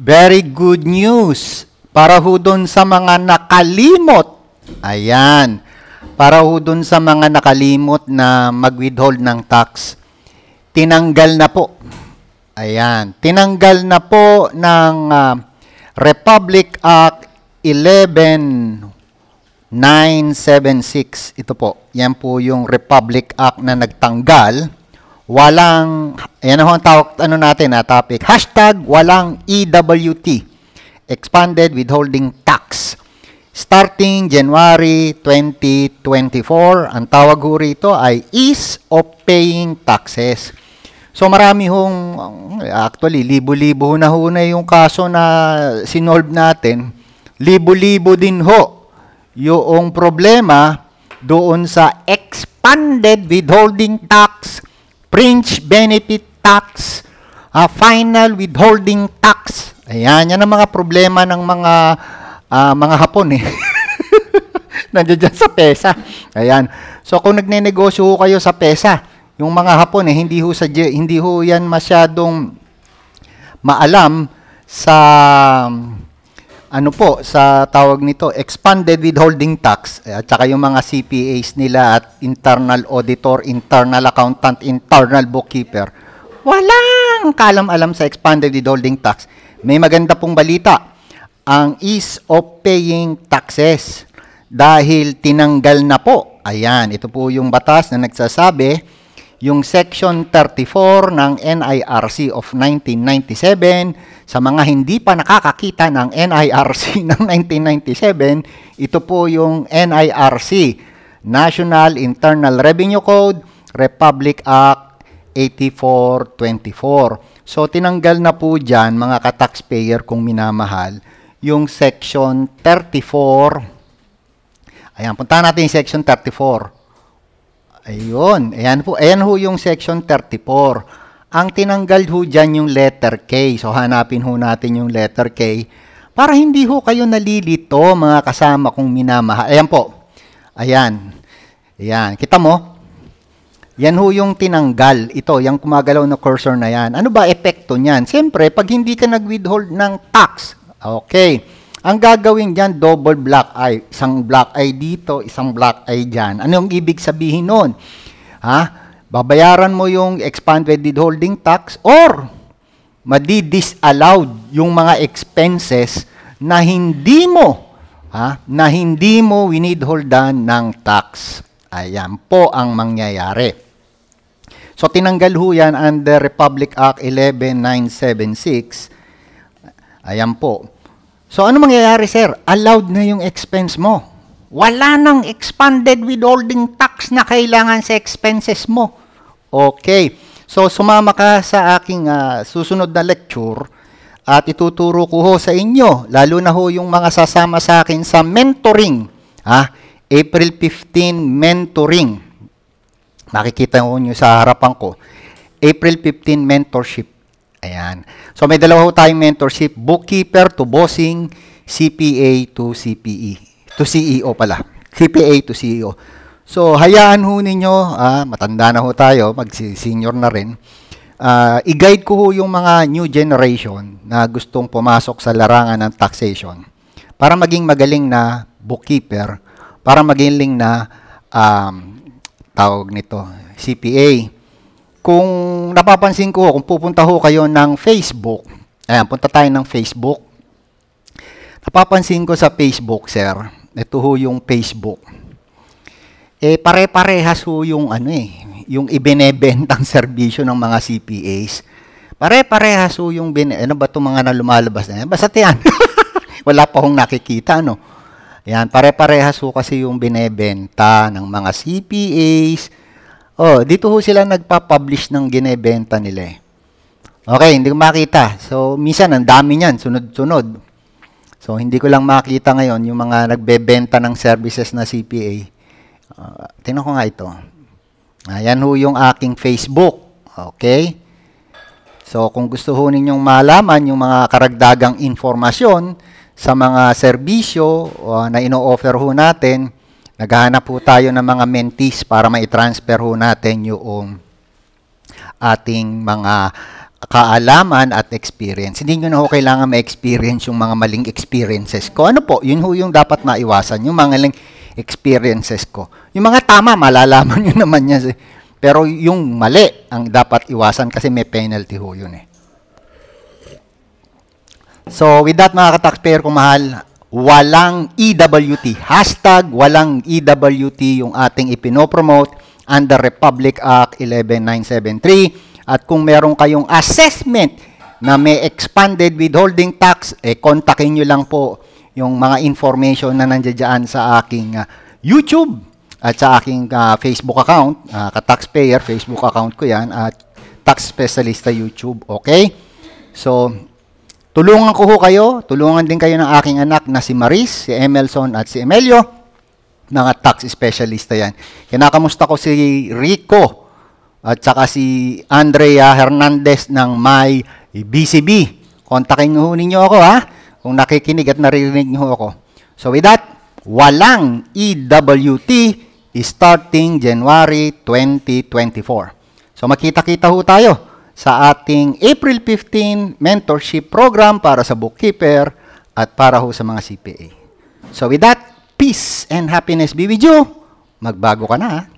Very good news para ho doon sa mga nakalimot. Ayan. Para ho doon sa mga nakalimot na mag-withhold ng tax, tinanggal na po. Ayan. Tinanggal na po ng uh, Republic Act 11976. Ito po. Yan po yung Republic Act na nagtanggal walang, yan ang tawag, ano natin na ah, topic, hashtag walang EWT, Expanded Withholding Tax. Starting January 2024, ang tawag ho rito ay Ease of Paying Taxes. So marami hong, actually, libo-libo na ho na yung kaso na sinolve natin. Libo-libo din ho yung problema doon sa expanded withholding tax fringe benefit tax, uh, final withholding tax. Ayan, yan ang mga problema ng mga uh, mga Hapon eh. Nandiyan dyan sa pesa. Ayan. So kung nagnenegosyo kayo sa pesa, yung mga Hapon eh, hindi ho, sa, hindi ho yan masyadong maalam sa ano po sa tawag nito expanded withholding tax eh, at saka yung mga CPAs nila at internal auditor, internal accountant, internal bookkeeper. Walang kalam-alam sa expanded withholding tax. May maganda pong balita. Ang ease of paying taxes dahil tinanggal na po. Ayan, ito po yung batas na nagsasabi yung Section 34 ng NIRC of 1997. Sa mga hindi pa nakakakita ng NIRC ng 1997, ito po yung NIRC, National Internal Revenue Code, Republic Act 8424. So, tinanggal na po diyan mga ka-taxpayer kung minamahal, yung Section 34. Ayan, punta natin yung Section 34. Ayun. Ayan po. Ayan ho yung section 34. Ang tinanggal ho dyan yung letter K. So, hanapin ho natin yung letter K para hindi ho kayo nalilito mga kasama kong minamahal. Ayan po. Ayan. Ayan. Kita mo? Yan ho yung tinanggal. Ito, yung kumagalaw na cursor na yan. Ano ba epekto niyan? Siyempre, pag hindi ka nag-withhold ng tax, okay, ang gagawin dyan, double black eye. Isang black eye dito, isang black eye dyan. Ano yung ibig sabihin nun? Ha? Babayaran mo yung expanded withholding tax or madi-disallowed yung mga expenses na hindi mo ha, na hindi mo winidholdan ng tax. Ayan po ang mangyayari. So tinanggal ho yan under Republic Act 11976. Ayan po. So ano mangyayari, sir? Allowed na yung expense mo. Wala nang expanded withholding tax na kailangan sa expenses mo. Okay. So sumama ka sa aking uh, susunod na lecture at ituturo ko ho sa inyo, lalo na ho yung mga sasama sa akin sa mentoring. Ha? April 15 mentoring. Makikita ho nyo sa harapan ko. April 15 mentorship. Ayan. So may dalawa tayong mentorship, bookkeeper to bossing, CPA to CPE, to CEO pala. CPA to CEO. So hayaan ho ninyo, ah, matanda na ho tayo, mag-senior na rin. Uh, i-guide ko ho yung mga new generation na gustong pumasok sa larangan ng taxation para maging magaling na bookkeeper, para maging na um, tawag nito, CPA, kung napapansin ko, kung pupunta ho kayo ng Facebook, ayan, punta tayo ng Facebook. Napapansin ko sa Facebook, sir, ito ho yung Facebook. Eh, pare-parehas ho yung ano eh, yung ibinebentang serbisyo ng mga CPAs. Pare-parehas ho yung, bin, ano ba itong mga na lumalabas na yan? Basta yan. Wala pa hong nakikita, no? Ayan, pare-parehas ho kasi yung binebenta ng mga CPAs, Oh, dito ho sila nagpa-publish ng ginebenta nila eh. Okay, hindi ko makita. So, minsan ang dami niyan, sunod-sunod. So, hindi ko lang makita ngayon yung mga nagbebenta ng services na CPA. Uh, ah, tingnan ko nga ito. Ayan ho yung aking Facebook. Okay? So, kung gusto ho ninyong malaman yung mga karagdagang informasyon sa mga serbisyo uh, na ino-offer ho natin, Naghahanap po tayo ng mga mentees para mai-transfer ho natin yung ating mga kaalaman at experience. Hindi nyo na ho kailangan ma-experience yung mga maling experiences ko. Ano po? Yun ho yung dapat maiwasan, yung mga maling experiences ko. Yung mga tama, malalaman nyo naman yan. Eh. Pero yung mali ang dapat iwasan kasi may penalty ho yun eh. So with that mga katakpayer, kung mahal, walang EWT. Hashtag walang EWT yung ating ipinopromote under Republic Act 11973. At kung meron kayong assessment na may expanded withholding tax, eh kontakin nyo lang po yung mga information na nandiyan sa aking uh, YouTube at sa aking uh, Facebook account, uh, ka-taxpayer, Facebook account ko yan, at tax specialista YouTube, okay? So, Tulungan ko ho kayo, tulungan din kayo ng aking anak na si Maris, si Emelson at si Emelio. Mga tax specialist yan. Kinakamusta ko si Rico at saka si Andrea Hernandez ng My BCB. Kontakin ho ninyo ako ha kung nakikinig at naririnig niyo ako. So with that, walang EWT starting January 2024. So makita-kita ho tayo sa ating April 15 mentorship program para sa bookkeeper at para ho sa mga CPA. So with that, peace and happiness be with you. Magbago ka na ha.